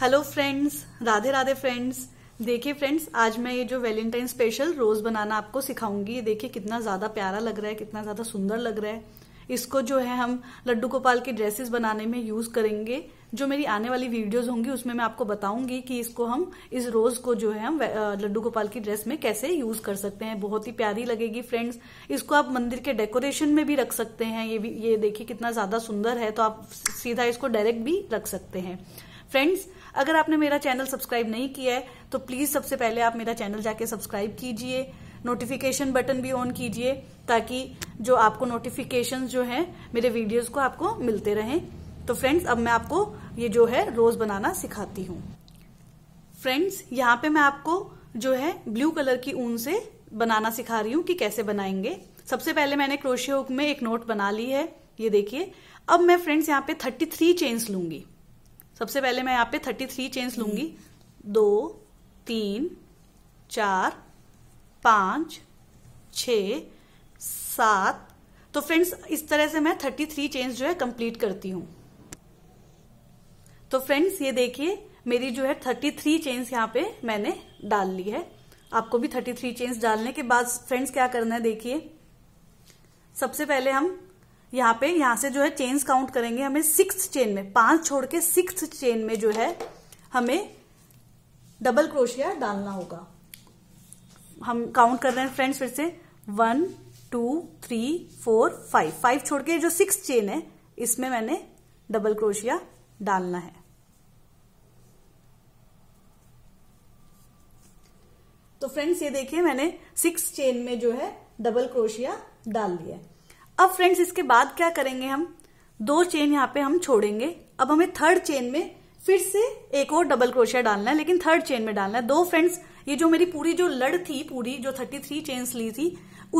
hello friends Radhe Radhe friends देखिए friends आज मैं ये जो वैलेंटाइन स्पेशल रोज बनाना आपको सिखाऊंगी ये देखिए कितना ज्यादा प्यारा लग रहा है कितना ज्यादा सुंदर लग रहा है इसको जो है हम लड्डू गोपाल की ड्रेसेस बनाने में यूज करेंगे जो मेरी आने वाली वीडियोस होंगी उसमें मैं आपको बताऊंगी कि इसको हम इस रोज को जो है हम लड्डू गोपाल की ड्रेस में कैसे यूज कर सकते हैं बहुत ही प्यारी लगेगी फ्रेंड्स इसको आप मंदिर के डेकोरेशन में भी रख सकते हैं ये भी ये देखिए कितना ज्यादा सुंदर है तो आप सीधा इसको डायरेक्ट भी रख सकते हैं फ्रेंड्स अगर आपने मेरा चैनल सब्सक्राइब नहीं किया है तो प्लीज सबसे पहले आप मेरा चैनल जाके सब्सक्राइब कीजिए नोटिफिकेशन बटन भी ऑन कीजिए ताकि जो आपको नोटिफिकेशन जो है मेरे वीडियोज को आपको मिलते रहें तो फ्रेंड्स अब मैं आपको ये जो है रोज बनाना सिखाती हूँ फ्रेंड्स यहाँ पे मैं आपको जो है ब्लू कलर की ऊन से बनाना सिखा रही हूँ कि कैसे बनाएंगे सबसे पहले मैंने क्रोशिया हुक में एक नोट बना ली है ये देखिए अब मैं फ्रेंड्स यहाँ पे 33 चेन्स लूंगी सबसे पहले मैं यहाँ पे थर्टी थ्री चेन्स लूंगी दो तीन चार पांच छ सात तो फ्रेंड्स इस तरह से मैं थर्टी थ्री चेन्स जो है कंप्लीट करती हूं तो फ्रेंड्स ये देखिए मेरी जो है थर्टी थ्री चेन्स यहाँ पे मैंने डाल ली है आपको भी थर्टी थ्री चेन्स डालने के बाद फ्रेंड्स क्या करना है देखिए सबसे पहले हम यहाँ पे यहाँ से जो है चेन्स काउंट करेंगे हमें सिक्स चेन में पांच छोड़ के सिक्स चेन में जो है हमें डबल क्रोशिया डालना होगा हम काउंट कर रहे हैं फ्रेंड्स फिर से one two three four five five छोड़ के जो सिक्स चेन है इसमें मैंने डबल क्रोशिया डालना है तो फ्रेंड्स ये देखिए मैंने सिक्स चेन में जो है डबल क्रोशिया डाल दिया है अब फ्रेंड्स इसके बाद क्या करेंगे हम दो चेन यहाँ पे हम छोड़ेंगे अब हमें थर्ड चेन में फिर से एक और डबल क्रोशिया डालना है लेकिन थर्ड चेन में डालना है दो फ्रेंड्स ये जो मेरी पूरी जो लड़ थी पूरी जो थर्टी थ्री चेन्स ली थी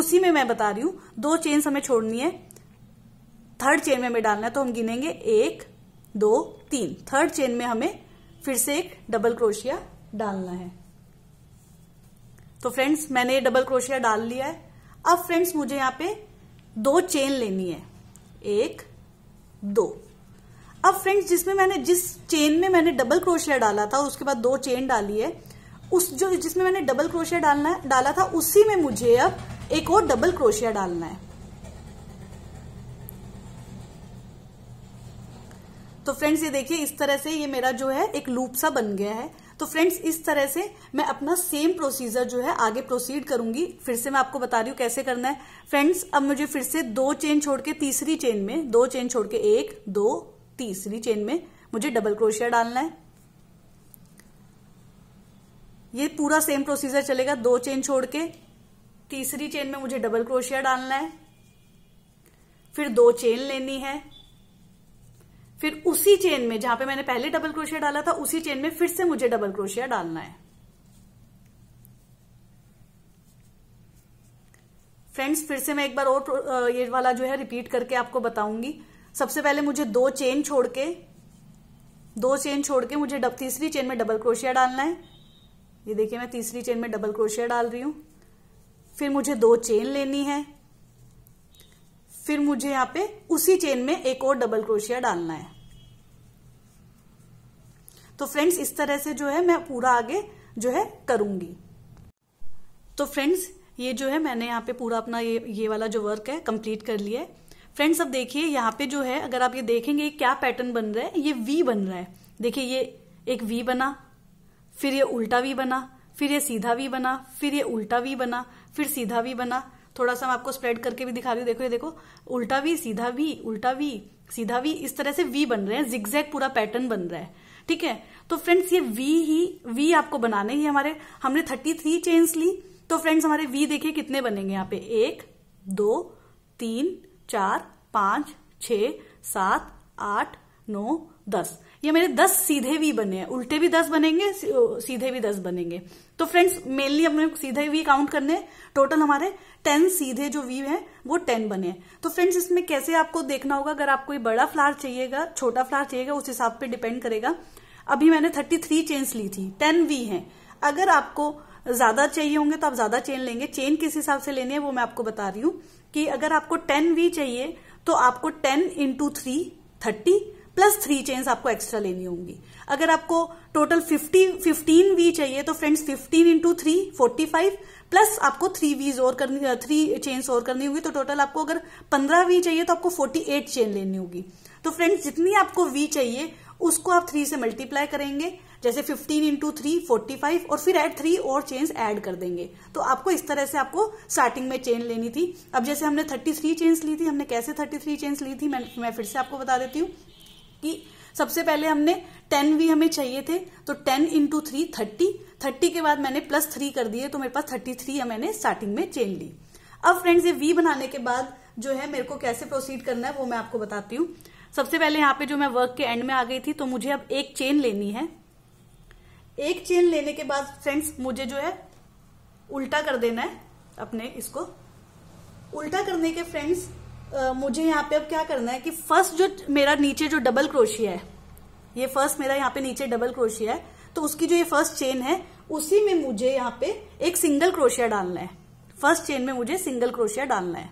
उसी में मैं बता रही हूं दो चेन्स हमें छोड़नी है थर्ड चेन में हमें डालना है तो हम गिनेंगे एक दो तीन थर्ड चेन में हमें फिर से एक डबल क्रोशिया डालना है तो फ्रेंड्स मैंने डबल क्रोशिया डाल लिया है अब फ्रेंड्स मुझे यहाँ पे दो चेन लेनी है एक दो अब फ्रेंड्स जिसमें मैंने जिस चेन में मैंने डबल क्रोशिया डाला था उसके बाद दो चेन डाली है उस जो जिसमें मैंने डबल क्रोशिया डालना डाला था उसी में मुझे अब एक और डबल क्रोशिया डालना है तो फ्रेंड्स ये देखिए इस तरह से ये मेरा जो है एक लूप सा बन गया है तो फ्रेंड्स इस तरह से मैं अपना सेम प्रोसीजर जो है आगे प्रोसीड करूंगी फिर से मैं आपको बता रही हूं कैसे करना है फ्रेंड्स अब मुझे फिर से दो चेन छोड़ के तीसरी चेन में दो चेन छोड़ के एक दो तीसरी चेन में मुझे डबल क्रोशिया डालना है ये पूरा सेम प्रोसीजर चलेगा दो चेन छोड़ के तीसरी चेन में मुझे डबल क्रोशिया डालना है फिर दो चेन लेनी है फिर उसी चेन में जहां पे मैंने पहले डबल क्रोशिया डाला था उसी चेन में फिर से मुझे डबल क्रोशिया डालना है फ्रेंड्स फिर से मैं एक बार और ये वाला जो है रिपीट करके आपको बताऊंगी सबसे पहले मुझे दो चेन छोड़ के दो चेन छोड़ के मुझे तीसरी चेन में डबल क्रोशिया डालना है ये देखिए मैं तीसरी चेन में डबल क्रोशिया डाल रही हूं फिर मुझे दो चेन लेनी है फिर मुझे यहां पे उसी चेन में एक और डबल क्रोशिया डालना है तो फ्रेंड्स इस तरह से जो है मैं पूरा आगे जो है करूंगी तो फ्रेंड्स ये जो है मैंने यहाँ पे पूरा अपना ये ये वाला जो वर्क है कंप्लीट कर लिया है फ्रेंड्स अब देखिए यहाँ पे जो है अगर आप ये देखेंगे क्या पैटर्न बन रहा है ये वी बन रहा है देखिए ये एक वी बना फिर ये उल्टा वी बना फिर ये सीधा वी बना फिर ये उल्टा वी बना फिर सीधा वी बना थोड़ा सा मैं आपको स्प्रेड करके भी दिखा रही हूँ देखो ये देखो उल्टा भी सीधा भी उल्टा भी सीधा भी इस तरह से वी बन रहे हैं जिगजैग पूरा पैटर्न बन रहा है ठीक है तो फ्रेंड्स ये वी ही वी आपको बनाने ही हमारे हमने थर्टी थ्री चेन्स ली तो फ्रेंड्स हमारे वी देखिए कितने बनेंगे यहाँ पे एक दो तीन चार पांच छ सात आठ नौ दस या मेरे दस सीधे वी बने हैं उल्टे भी दस बनेंगे सीधे भी दस बनेंगे तो फ्रेंड्स मेनली हमने सीधे वी काउंट करने टोटल हमारे टेन सीधे जो वी हैं वो टेन बने हैं तो फ्रेंड्स इसमें कैसे आपको देखना होगा अगर आपको बड़ा फ्लार चाहिएगा छोटा फ्लार चाहिएगा उस हिसाब पर डिपेंड करेगा अभी मैंने थर्टी थ्री चेन्स ली थी टेन वी है अगर आपको ज्यादा चाहिए होंगे तो आप ज्यादा चेन लेंगे चेन किस हिसाब से लेनी है वो मैं आपको बता रही हूँ कि अगर आपको टेन वी चाहिए तो आपको ten into three thirty plus three chains आपको एक्स्ट्रा लेनी होंगी अगर आपको टोटल फिफ्टी फिफ्टीन वी चाहिए तो friends fifteen into three forty five plus आपको थ्री वीज और करनी थ्री चेन्स और करनी होगी तो टोटल आपको अगर पंद्रह वी चाहिए तो आपको फोर्टी एट चेन लेनी होगी तो फ्रेंड्स जितनी आपको वी चाहिए उसको आप थ्री से मल्टीप्लाई करेंगे जैसे 15 इंटू थ्री फोर्टी फाइव और फिर ऐड थ्री और चेन्स ऐड कर देंगे तो आपको इस तरह से आपको स्टार्टिंग में चेन लेनी थी अब जैसे हमने 33 चेन्स ली थी हमने कैसे 33 चेन्स ली थी मैं, मैं फिर से आपको बता देती हूँ कि सबसे पहले हमने टेन वी हमें चाहिए थे तो ten into three thirty thirty के बाद मैंने प्लस थ्री कर दिए तो मेरे पास थर्टी थ्री मैंने स्टार्टिंग में चेन ली अब फ्रेंड्स ये वी बनाने के बाद जो है मेरे को कैसे प्रोसीड करना है वो मैं आपको बताती हूँ सबसे पहले यहाँ पे जो मैं वर्क के एंड में आ गई थी तो मुझे अब एक चेन लेनी है एक चेन लेने के बाद फ्रेंड्स मुझे जो है उल्टा कर देना है अपने इसको उल्टा करने के फ्रेंड्स मुझे यहाँ पे अब क्या करना है कि फर्स्ट जो मेरा नीचे जो डबल क्रोशिया है ये फर्स्ट मेरा यहाँ पे नीचे डबल क्रोशिया है तो उसकी जो ये फर्स्ट चेन है उसी में मुझे यहाँ पे एक सिंगल क्रोशिया डालना है फर्स्ट चेन में मुझे सिंगल क्रोशिया डालना है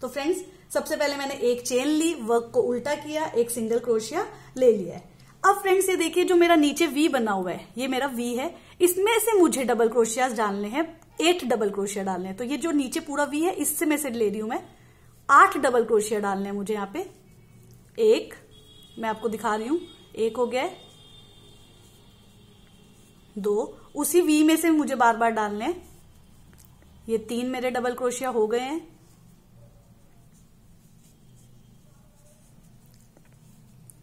तो फ्रेंड्स सबसे पहले मैंने एक चेन ली वर्क को उल्टा किया एक सिंगल क्रोशिया ले लिया है अब फ्रेंड्स ये देखिए जो मेरा नीचे वी बना हुआ है ये मेरा वी है इसमें से मुझे डबल क्रोशिया डालने हैं एट डबल क्रोशिया डालने हैं तो ये जो नीचे पूरा वी है इससे मैं से ले रही हूं मैं आठ डबल क्रोशिया डालने हैं मुझे यहां पे एक मैं आपको दिखा रही हूं एक हो गया दो उसी वी में से मुझे बार बार डालने हैं ये तीन मेरे डबल क्रोशिया हो गए हैं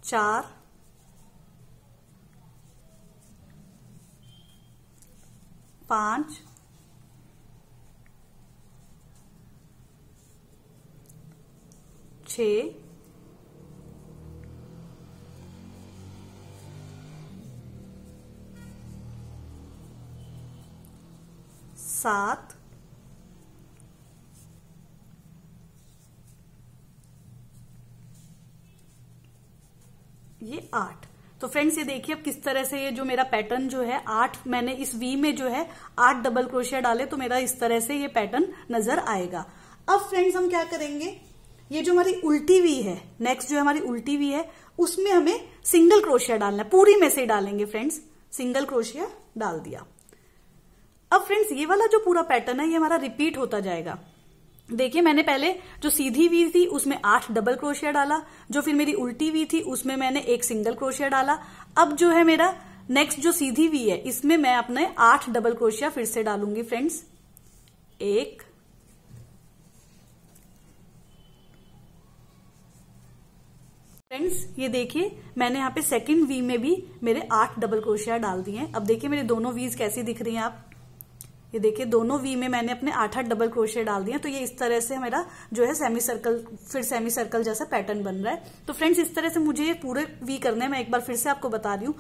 चार पांच छ सात ये आठ तो फ्रेंड्स ये देखिए अब किस तरह से ये जो मेरा पैटर्न जो है आठ मैंने इस वी में जो है आठ डबल क्रोशिया डाले तो मेरा इस तरह से ये पैटर्न नजर आएगा अब फ्रेंड्स हम क्या करेंगे ये जो हमारी उल्टी हुई है नेक्स्ट जो हमारी उल्टी हुई है उसमें हमें सिंगल क्रोशिया डालना है पूरी में से डालेंगे फ्रेंड्स सिंगल क्रोशिया डाल दिया अब फ्रेंड्स ये वाला जो पूरा पैटर्न है ये हमारा रिपीट होता जाएगा देखिए मैंने पहले जो सीधी वी थी उसमें आठ डबल क्रोशिया डाला जो फिर मेरी उल्टी वी थी उसमें मैंने एक सिंगल क्रोशिया डाला अब जो है मेरा नेक्स्ट जो सीधी वी है इसमें मैं अपने आठ डबल क्रोशिया फिर से डालूंगी फ्रेंड्स एक फ्रेंड्स ये देखिए मैंने यहाँ पे सेकंड वी में भी मेरे आठ डबल क्रोशिया डाल दिए हैं अब देखिए मेरे दोनों वीज कैसी दिख रही हैं आप ये देखिए दोनों वी में मैंने अपने आठ आठ डबल क्रोशिया डाल दिए तो ये इस तरह से मेरा जो है सेमी सर्कल फिर सेमी सर्कल जैसा पैटर्न बन रहा है तो फ्रेंड्स इस तरह से मुझे ये पूरे वी करने मैं एक बार फिर से आपको बता रही हूँ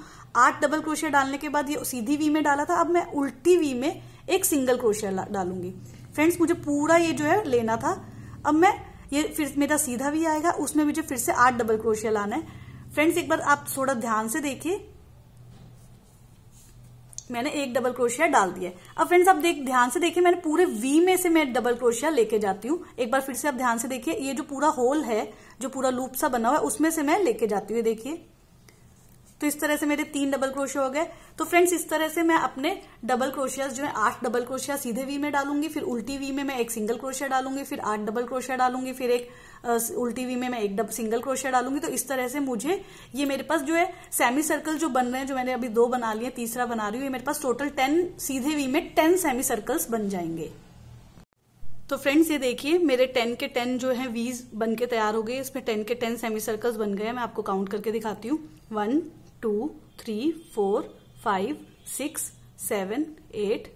आठ डबल क्रोशिया डालने के बाद ये सीधी वी में डाला था अब मैं उल्टी वी में एक सिंगल क्रोशिया डालूंगी फ्रेंड्स मुझे पूरा ये जो है लेना था अब मैं ये फिर मेरा सीधा भी आएगा उसमें मुझे फिर से आठ डबल क्रोशिया लाना है फ्रेंड्स एक बार आप थोड़ा ध्यान से देखिए मैंने एक डबल क्रोशिया डाल दिया अब फ्रेंड्स आप देख ध्यान से देखिए मैंने पूरे वी में से मैं डबल क्रोशिया लेके जाती हूँ एक बार फिर से आप ध्यान से देखिए ये जो पूरा होल है जो पूरा लूप सा बना हुआ है उसमें से मैं लेके जाती हूँ देखिए तो इस तरह से मेरे तीन डबल क्रोशे हो गए तो फ्रेंड्स इस तरह से मैं अपने डबल क्रोशिया जो है आठ डबल क्रोशिया सीधे वी में डालूंगी फिर उल्टी वी में मैं एक सिंगल क्रोशिया डालूंगी फिर आठ डबल क्रोशिया डालूंगी फिर एक उल्टी वी में मैं एक सिंगल क्रोशिया डालूंगी तो इस तरह से मुझे ये मेरे पास जो है सेमी सर्कल जो बन रहे हैं जो मैंने अभी दो बना लिए तीसरा बना रही हूँ ये मेरे पास टोटल टेन सीधे वी में टेन सेमी सर्कल्स बन जाएंगे तो फ्रेंड्स ये देखिए मेरे टेन के टेन जो है वीज बन के तैयार हो गए इसमें टेन के टेन सेमी सर्कल्स बन गए मैं आपको काउंट करके दिखाती हूँ one two three four five six seven eight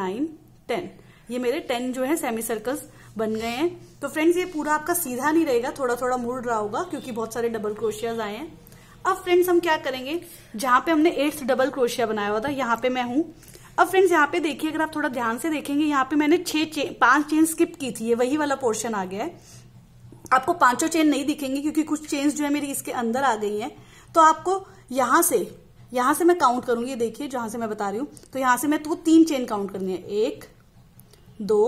nine ten ये मेरे टेन जो है सेमी सर्कल्स बन गए हैं तो फ्रेंड्स ये पूरा आपका सीधा नहीं रहेगा थोड़ा थोड़ा मुड़ रहा होगा क्योंकि बहुत सारे डबल क्रोशियाज आए हैं अब फ्रेंड्स हम क्या करेंगे जहां पे हमने एट्थ डबल क्रोशिया बनाया हुआ था यहाँ पे मैं हूं अब फ्रेंड्स यहाँ पे देखिए अगर आप थोड़ा ध्यान से देखेंगे यहाँ पे मैंने छह चे, पांच चेन स्किप की थी ये वही वाला पोर्शन आ गया है आपको पांचों चेन नहीं दिखेंगे क्योंकि कुछ चेन्स जो है मेरी इसके अंदर आ गई है तो आपको यहां से यहां से मैं काउंट करूंगी देखिए जहां से मैं बता रही हूं तो यहां से मैं तो तीन चेन काउंट करनी है एक दो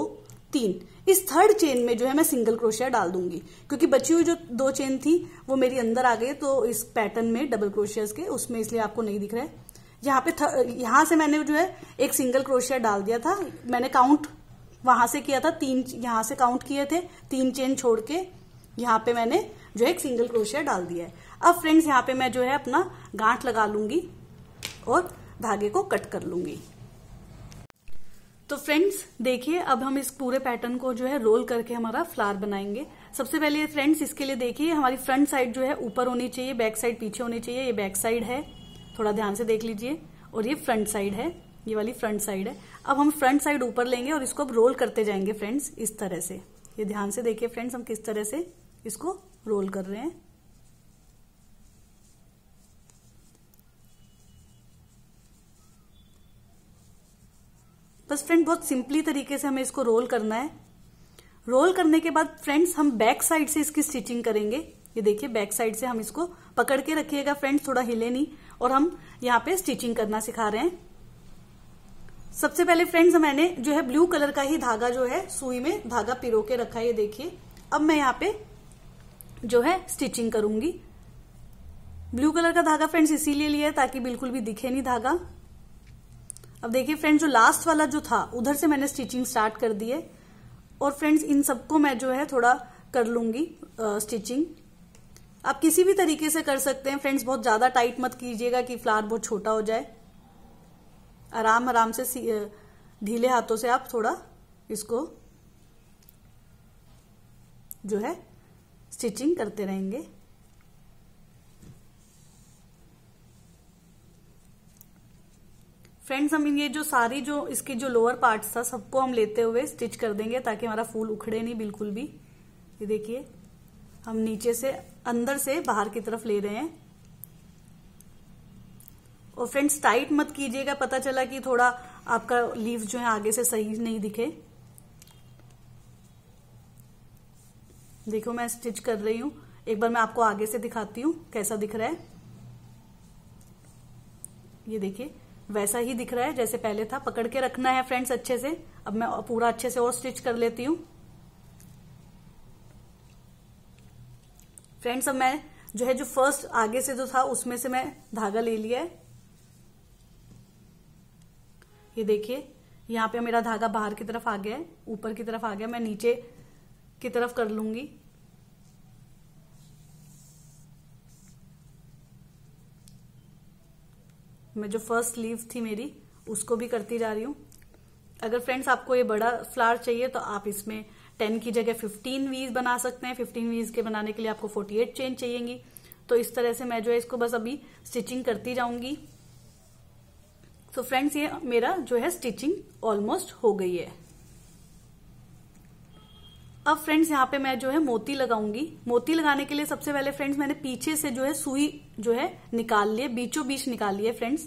तीन इस थर्ड चेन में जो है मैं सिंगल क्रोशिया डाल दूंगी क्योंकि बची हुई जो दो चेन थी वो मेरी अंदर आ गई तो इस पैटर्न में डबल क्रोशिया के उसमें इसलिए आपको नहीं दिख रहा है यहाँ पे यहां से मैंने जो है एक सिंगल क्रोशिया डाल दिया था मैंने काउंट वहां से किया था तीन यहां से काउंट किए थे तीन चेन छोड़ के यहाँ पे मैंने जो है एक सिंगल क्रोशिया डाल दिया है अब फ्रेंड्स यहाँ पे मैं जो है अपना गांठ लगा लूंगी और धागे को कट कर लूंगी तो फ्रेंड्स देखिए अब हम इस पूरे पैटर्न को जो है रोल करके हमारा फ्लावर बनाएंगे सबसे पहले फ्रेंड्स इसके लिए देखिए हमारी फ्रंट साइड जो है ऊपर होनी चाहिए बैक साइड पीछे होनी चाहिए ये बैक साइड है थोड़ा ध्यान से देख लीजिए और ये फ्रंट साइड है ये वाली फ्रंट साइड है अब हम फ्रंट साइड ऊपर लेंगे और इसको अब रोल करते जाएंगे फ्रेंड्स इस तरह से ये ध्यान से देखिए फ्रेंड्स हम किस तरह से इसको रोल कर रहे हैं बस फ्रेंड बहुत सिंपली तरीके से हमें इसको रोल करना है रोल करने के बाद फ्रेंड्स हम बैक साइड से इसकी स्टिचिंग करेंगे ये देखिए बैक साइड से हम इसको पकड़ के रखिएगा फ्रेंड्स थोड़ा हिले नहीं और हम यहाँ पे स्टिचिंग करना सिखा रहे हैं सबसे पहले फ्रेंड्स मैंने जो है ब्लू कलर का ही धागा जो है सुई में धागा पिरो के रखा है ये देखिए अब मैं यहाँ पे जो है स्टिचिंग करूंगी ब्लू कलर का धागा फ्रेंड्स इसीलिए लिया है ताकि बिल्कुल भी दिखे नहीं धागा अब देखिए फ्रेंड्स जो लास्ट वाला जो था उधर से मैंने स्टिचिंग स्टार्ट कर दी है और फ्रेंड्स इन सबको मैं जो है थोड़ा कर लूंगी स्टिचिंग आप किसी भी तरीके से कर सकते हैं फ्रेंड्स बहुत ज्यादा टाइट मत कीजिएगा कि फ्लावर बहुत छोटा हो जाए आराम आराम से ढीले हाथों से आप थोड़ा इसको जो है स्टिचिंग करते रहेंगे फ्रेंड्स हम ये जो सारी जो इसकी जो लोअर पार्ट था सबको हम लेते हुए स्टिच कर देंगे ताकि हमारा फूल उखड़े नहीं बिल्कुल भी ये देखिए हम नीचे से अंदर से बाहर की तरफ ले रहे हैं और फ्रेंड्स टाइट मत कीजिएगा पता चला कि थोड़ा आपका लीव जो है आगे से सही नहीं दिखे देखो मैं स्टिच कर रही हूं एक बार मैं आपको आगे से दिखाती हूं कैसा दिख रहा है ये देखिए वैसा ही दिख रहा है जैसे पहले था पकड़ के रखना है फ्रेंड्स अच्छे से अब मैं पूरा अच्छे से और स्टिच कर लेती हूं फ्रेंड्स अब मैं जो है जो फर्स्ट आगे से जो था उसमें से मैं धागा ले लिया है ये देखिए यहां पे मेरा धागा बाहर की तरफ आ गया है ऊपर की तरफ आ गया मैं नीचे की तरफ कर लूंगी मैं जो फर्स्ट लीव थी मेरी उसको भी करती जा रही हूँ अगर फ्रेंड्स आपको ये बड़ा फ्लावर चाहिए तो आप इसमें टेन की जगह फिफ्टीन वीज बना सकते हैं फिफ्टीन वीज के बनाने के लिए आपको फोर्टी एट चेन चाहिएगी तो इस तरह से मैं जो है इसको बस अभी स्टिचिंग करती जाऊंगी तो फ्रेंड्स ये मेरा जो है स्टिचिंग ऑलमोस्ट हो गई है अब फ्रेंड्स यहाँ पे मैं जो है मोती लगाऊंगी मोती लगाने के लिए सबसे पहले फ्रेंड्स मैंने पीछे से जो है सुई जो है निकाल लिए बीचों बीच निकाल लिए फ्रेंड्स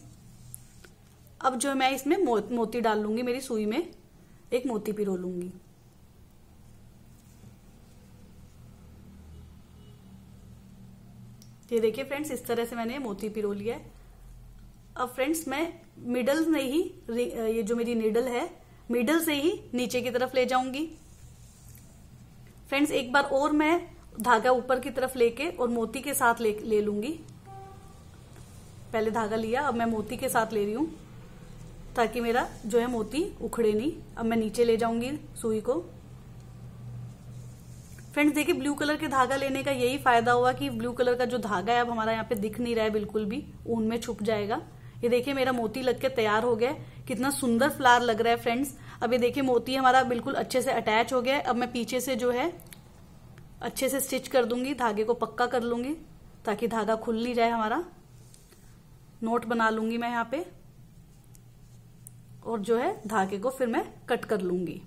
अब जो है मैं इसमें मो, मोती डाल लूंगी मेरी सुई में एक मोती पिरो लूंगी ये देखिए फ्रेंड्स इस तरह से मैंने मोती पिरो लिया अब फ्रेंड्स मैं मिडल में ही ये जो मेरी निडल है मिडल से ही नीचे की तरफ ले जाऊंगी फ्रेंड्स एक बार और मैं धागा ऊपर की तरफ लेके और मोती के साथ ले, ले लूंगी पहले धागा लिया अब मैं मोती के साथ ले रही हूं ताकि मेरा जो है मोती उखड़े नहीं अब मैं नीचे ले जाऊंगी सुई को फ्रेंड्स देखिए ब्लू कलर के धागा लेने का यही फायदा हुआ कि ब्लू कलर का जो धागा है अब हमारा यहाँ पे दिख नहीं रहा है बिल्कुल भी ऊन में छुप जाएगा ये देखिए मेरा मोती लग के तैयार हो गया कितना सुंदर फ्लावर लग रहा है फ्रेंड्स अब ये देखिए मोती हमारा बिल्कुल अच्छे से अटैच हो गया है अब मैं पीछे से जो है अच्छे से स्टिच कर दूंगी धागे को पक्का कर लूंगी ताकि धागा खुल नहीं जाए हमारा नोट बना लूंगी मैं यहाँ पे और जो है धागे को फिर मैं कट कर लूंगी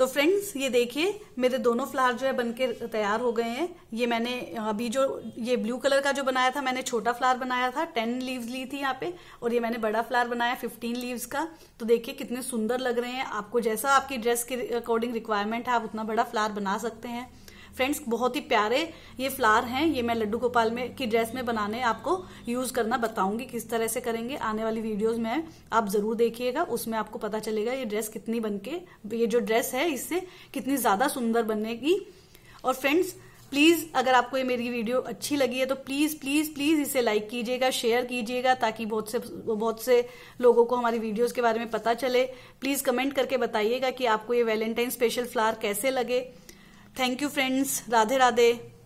तो फ्रेंड्स ये देखिए मेरे दोनों फ्लावर जो है बनके तैयार हो गए हैं ये मैंने अभी जो ये ब्लू कलर का जो बनाया था मैंने छोटा फ्लावर बनाया था टेन लीव्स ली थी यहाँ पे और ये मैंने बड़ा फ्लावर बनाया फिफ्टीन लीव्स का तो देखिए कितने सुंदर लग रहे हैं आपको जैसा आपकी ड्रेस के अकॉर्डिंग रिक्वायरमेंट है आप उतना बड़ा फ्लावर बना सकते हैं फ्रेंड्स बहुत ही प्यारे ये फ्लावर हैं ये मैं लड्डू गोपाल में की ड्रेस में बनाने आपको यूज करना बताऊंगी किस तरह से करेंगे आने वाली वीडियोस में आप जरूर देखिएगा उसमें आपको पता चलेगा ये ड्रेस कितनी बनके ये जो ड्रेस है इससे कितनी ज्यादा सुंदर बनेगी और फ्रेंड्स प्लीज़ अगर आपको ये मेरी वीडियो अच्छी लगी है तो प्लीज़ प्लीज़ प्लीज़ इसे लाइक कीजिएगा शेयर कीजिएगा ताकि बहुत से बहुत से लोगों को हमारी वीडियोस के बारे में पता चले प्लीज़ कमेंट करके बताइएगा कि आपको ये वैलेंटाइन स्पेशल फ्लावर कैसे लगे thank you friends Radhe Radhe